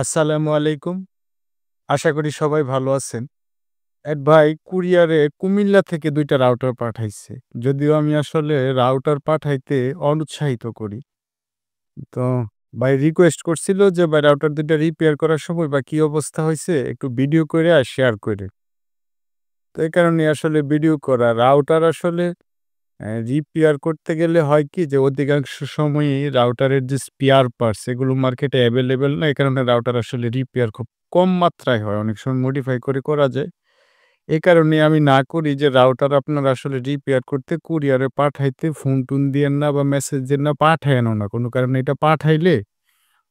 আসসালামু আলাইকুম আশা করি সবাই ভালো আছেন এক ভাই কুরিয়ারে কুমিল্লা থেকে দুইটা রাউটার পাঠাইছে যদিও আমি আসলে রাউটার পাঠাইতে অনুৎসাহিত করি তো ভাই রিকোয়েস্ট করছিল যে ভাই রাউটার দুইটা রিপেয়ার করার সময় বা কী অবস্থা হয়েছে একটু ভিডিও করে আর শেয়ার করে তো এই কারণে আসলে ভিডিও করা রাউটার আসলে রিপেয়ার করতে গেলে হয় কি যে অধিকাংশ সময়ই রাউটারের যে স্পেয়ার পার্টস এগুলো মার্কেটে অ্যাভেলেবেল না এই কারণে রাউটার আসলে রিপেয়ার খুব কম মাত্রায় হয় অনেক সময় মডিফাই করে করা যায় এ কারণে আমি না করি যে রাউটার আপনার আসলে রিপেয়ার করতে কুরিয়ারে পাঠাইতে ফোন টুন দিয়েন না বা মেসেজ দিয়ে না পাঠায়নো না কোনো কারণে এটা পাঠাইলে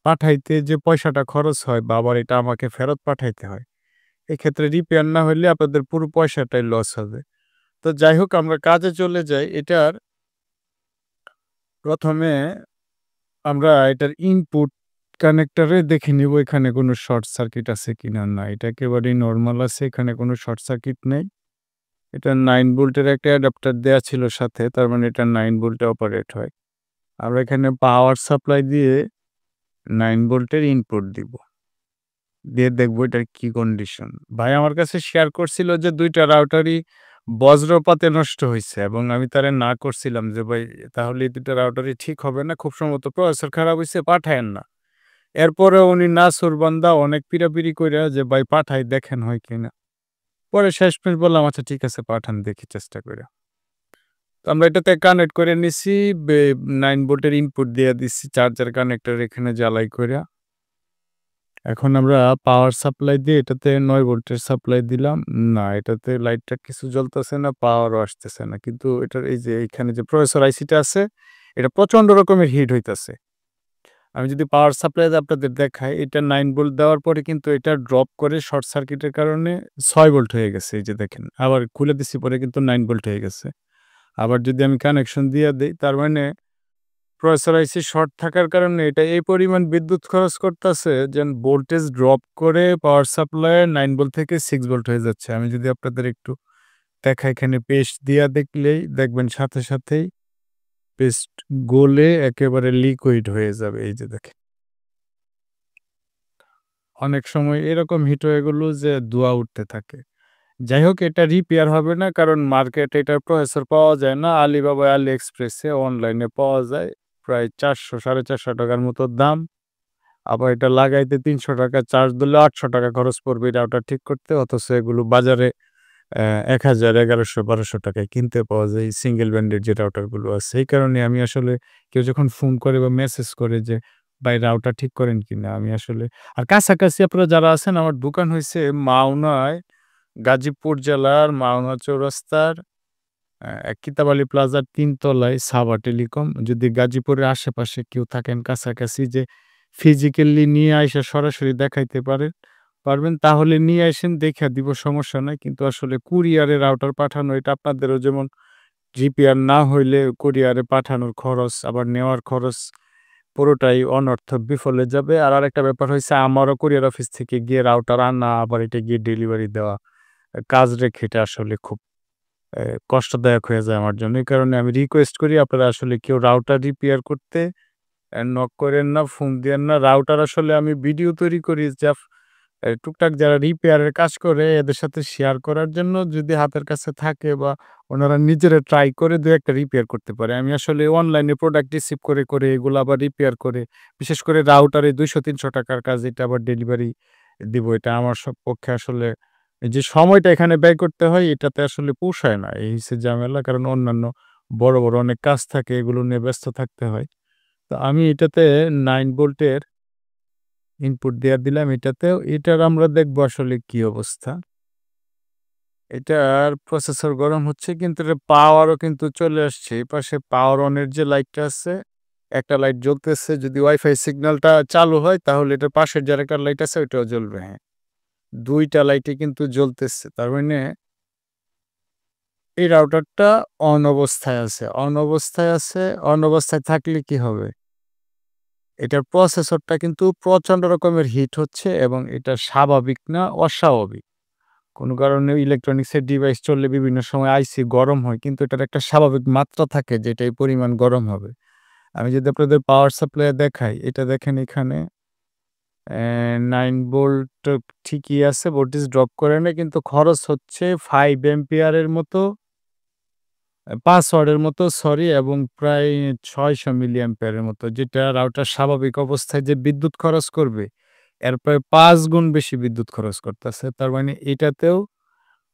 পাঠাইতে যে পয়সাটা খরচ হয় বা আবার এটা আমাকে ফেরত পাঠাইতে হয় এক্ষেত্রে রিপেয়ার না হলে আপনাদের পুরো পয়সাটাই লস হবে তো যাই হোক আমরা কাজে চলে যাই এটার প্রথমে আমরা এটার ইনপুট কানেক্টারে দেখে নিব এখানে কোনো শর্ট সার্কিট আছে কিনা না এটা একেবারেই নর্মাল আছে এখানে কোনো শর্ট সার্কিট নেই এটা নাইন বোল্টের একটা অ্যাডাপ্টার দেওয়া ছিল সাথে তার মানে এটা নাইন বোল্টে অপারেট হয় আমরা এখানে পাওয়ার সাপ্লাই দিয়ে নাইন বোল্টের ইনপুট দিব দিয়ে দেখবো এটার কি কন্ডিশন ভাই আমার কাছে শেয়ার করছিল যে দুইটা রাউটারই বজ্রপাতে নষ্ট হয়েছে এবং আমি তারে না করছিলাম যে ভাই তাহলে দুটো রাউটারই ঠিক হবে না খুব সম্ভবত প্রসেসর খারাপ হয়েছে পাঠায়েন না এরপরে উনি না সুরবান্দা অনেক পিড়াপিড়ি করে যে ভাই পাঠাই দেখেন হয় কিনা পরে শেষমেশ বললাম আচ্ছা ঠিক আছে পাঠান দেখি চেষ্টা করে তো আমরা এটাতে কানেক্ট করে নিছি নাইন বোল্টের ইনপুট দিয়ে দিচ্ছি চার্জার কানেক্টর এখানে জ্বালাই করে এখন আমরা পাওয়ার সাপ্লাই দিয়ে এটাতে নয় ভোল্টের সাপ্লাই দিলাম না এটাতে লাইটটা কিছু জ্বলতেছে না পাওয়ারও আসতেছে না কিন্তু এটার এই যে এখানে যে প্রসেসর আইসিটা আছে এটা প্রচণ্ড রকমের হিট হইতেছে আমি যদি পাওয়ার সাপ্লাই আপনাদের দেখাই এটা নাইন ভোল্ট দেওয়ার পরে কিন্তু এটা ড্রপ করে শর্ট সার্কিটের কারণে ছয় ভোল্ট হয়ে গেছে এই যে দেখেন আবার খুলে দিছি পরে কিন্তু নাইন ভোল্ট হয়ে গেছে আবার যদি আমি কানেকশন দিয়ে দিই তার মানে প্রসেসর আইসি শর্ট থাকার কারণে এটা এই পরিমাণ বিদ্যুৎ খরচ করতেছে যেন ভোল্টেজ ড্রপ করে পাওয়ার সাপ্লাই নাইন ভোল্ট থেকে সিক্স ভোল্ট হয়ে যাচ্ছে আমি যদি আপনাদের একটু দেখা এখানে পেস্ট দিয়া দেখলেই দেখবেন সাথে সাথেই পেস্ট গোলে একেবারে লিকুইড হয়ে যাবে এই যে দেখে অনেক সময় এরকম হিট হয়ে গেলো যে দোয়া উঠতে থাকে যাই হোক এটা রিপেয়ার হবে না কারণ মার্কেটে এটার প্রসেসর পাওয়া যায় না আলিবাবা আলি এক্সপ্রেসে অনলাইনে পাওয়া যায় প্রায় চারশো সাড়ে চারশো টাকার মতো দাম আবার এটা লাগাইতে তিনশো টাকা চার্জ দিলে আটশো টাকা খরচ পড়বে ওটা ঠিক করতে অথচ এগুলো বাজারে এক হাজার এগারোশো বারোশো টাকায় কিনতে পাওয়া যায় সিঙ্গেল ব্র্যান্ডের যে রাউটারগুলো আছে এই কারণে আমি আসলে কেউ যখন ফোন করে বা মেসেজ করে যে ভাই রাউটার ঠিক করেন কিনা আমি আসলে আর কাছাকাছি আপনারা যারা আছেন আমার দোকান হয়েছে মাওনায় গাজীপুর জেলার মাওনা চৌরাস্তার কিতাবালি প্লাজার তিনতলায় সাবা টেলিকম যদি গাজীপুরের আশেপাশে কেউ থাকেন কাছাকাছি যে ফিজিক্যালি নিয়ে আইসা সরাসরি দেখাইতে পারেন পারবেন তাহলে নিয়ে আসেন দেখে দিব সমস্যা নাই কিন্তু আসলে কুরিয়ারে রাউটার পাঠানো এটা আপনাদেরও যেমন জিপিআর না হইলে কুরিয়ারে পাঠানোর খরচ আবার নেওয়ার খরচ পুরোটাই অনর্থ বিফলে যাবে আর আরেকটা ব্যাপার হয়েছে আমারও কুরিয়ার অফিস থেকে গিয়ে রাউটার আনা আবার এটা গিয়ে ডেলিভারি দেওয়া কাজ রেখে এটা আসলে খুব কষ্টদায়ক হয়ে যায় আমার জন্য এই কারণে আমি রিকোয়েস্ট করি আপনারা আসলে কেউ রাউটার রিপেয়ার করতে নক করেন না ফোন দেন না রাউটার আসলে আমি ভিডিও তৈরি করি যা টুকটাক যারা রিপেয়ারের কাজ করে এদের সাথে শেয়ার করার জন্য যদি হাতের কাছে থাকে বা ওনারা নিজেরা ট্রাই করে দু একটা রিপেয়ার করতে পারে আমি আসলে অনলাইনে প্রোডাক্ট রিসিভ করে করে এগুলো আবার রিপেয়ার করে বিশেষ করে রাউটারে দুইশো তিনশো টাকার কাজ এটা আবার ডেলিভারি দিব এটা আমার সব পক্ষে আসলে যে সময়টা এখানে ব্যয় করতে হয় এটাতে আসলে পোষায় না এই হিসেবে ঝামেলা কারণ অন্যান্য বড় বড় অনেক কাজ থাকে এগুলো নিয়ে ব্যস্ত থাকতে হয় তো আমি এটাতে নাইন বোল্টের ইনপুট দেওয়া দিলাম এটাতেও এটার আমরা দেখব আসলে কি অবস্থা এটার প্রসেসর গরম হচ্ছে কিন্তু এটা পাওয়ারও কিন্তু চলে আসছে এই পাশে পাওয়ার অনের যে লাইটটা আছে একটা লাইট জ্বলতেছে যদি ওয়াইফাই সিগন্যালটা চালু হয় তাহলে এটার পাশের যার একটা লাইট আছে ওইটাও জ্বলবে হ্যাঁ দুইটা লাইটে কিন্তু জ্বলতেছে তার মানে এই রাউটারটা অন অবস্থায় আছে অন অবস্থায় আছে অন অবস্থায় থাকলে কি হবে এটার প্রসেসরটা কিন্তু প্রচণ্ড রকমের হিট হচ্ছে এবং এটা স্বাভাবিক না অস্বাভাবিক কোনো কারণে ইলেকট্রনিক্সের ডিভাইস চললে বিভিন্ন সময় আইসি গরম হয় কিন্তু এটার একটা স্বাভাবিক মাত্রা থাকে যেটাই পরিমাণ গরম হবে আমি যদি আপনাদের পাওয়ার সাপ্লাই দেখাই এটা দেখেন এখানে নাইন বোল্ট ঠিকই আছে ভোল্টেজ ড্রপ করে না কিন্তু খরচ হচ্ছে ফাইভ এম্পিয়ারের মতো পাসওয়ার্ডের ওয়ার্ডের মতো সরি এবং প্রায় ছয়শো মিলি অ্যাম্পিয়ারের মতো যেটা রাউটার স্বাভাবিক অবস্থায় যে বিদ্যুৎ খরচ করবে এর প্রায় পাঁচ গুণ বেশি বিদ্যুৎ খরচ করতেছে তার মানে এটাতেও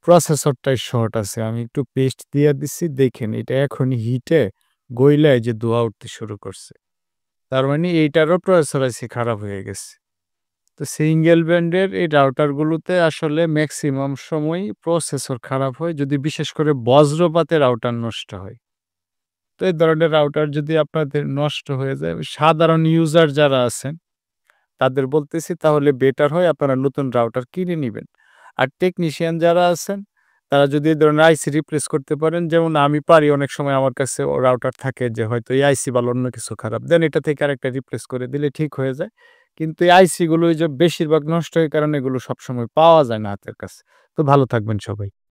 প্রসেসরটাই শর্ট আছে আমি একটু পেস্ট দিয়ে দিচ্ছি দেখেন এটা এখন হিটে গইলায় যে ধোঁয়া উঠতে শুরু করছে তার মানে এইটারও প্রসেসর আছে খারাপ হয়ে গেছে তো সিঙ্গেল ব্যান্ডের এই রাউটারগুলোতে আসলে ম্যাক্সিমাম সময় প্রসেসর খারাপ হয় যদি বিশেষ করে বজ্রপাতে রাউটার নষ্ট হয় তো এই ধরনের রাউটার যদি আপনাদের নষ্ট হয়ে যায় সাধারণ ইউজার যারা আছেন তাদের বলতেছি তাহলে বেটার হয় আপনারা নতুন রাউটার কিনে নেবেন আর টেকনিশিয়ান যারা আছেন তারা যদি এই ধরনের আইসি রিপ্লেস করতে পারেন যেমন আমি পারি অনেক সময় আমার কাছে রাউটার থাকে যে হয়তো এই আইসি বা অন্য কিছু খারাপ দেন এটা থেকে আরেকটা রিপ্লেস করে দিলে ঠিক হয়ে যায় কিন্তু এই আইসিগুলো যে বেশিরভাগ নষ্ট হয়ে কারণে এগুলো সবসময় পাওয়া যায় না হাতের কাছে তো ভালো থাকবেন সবাই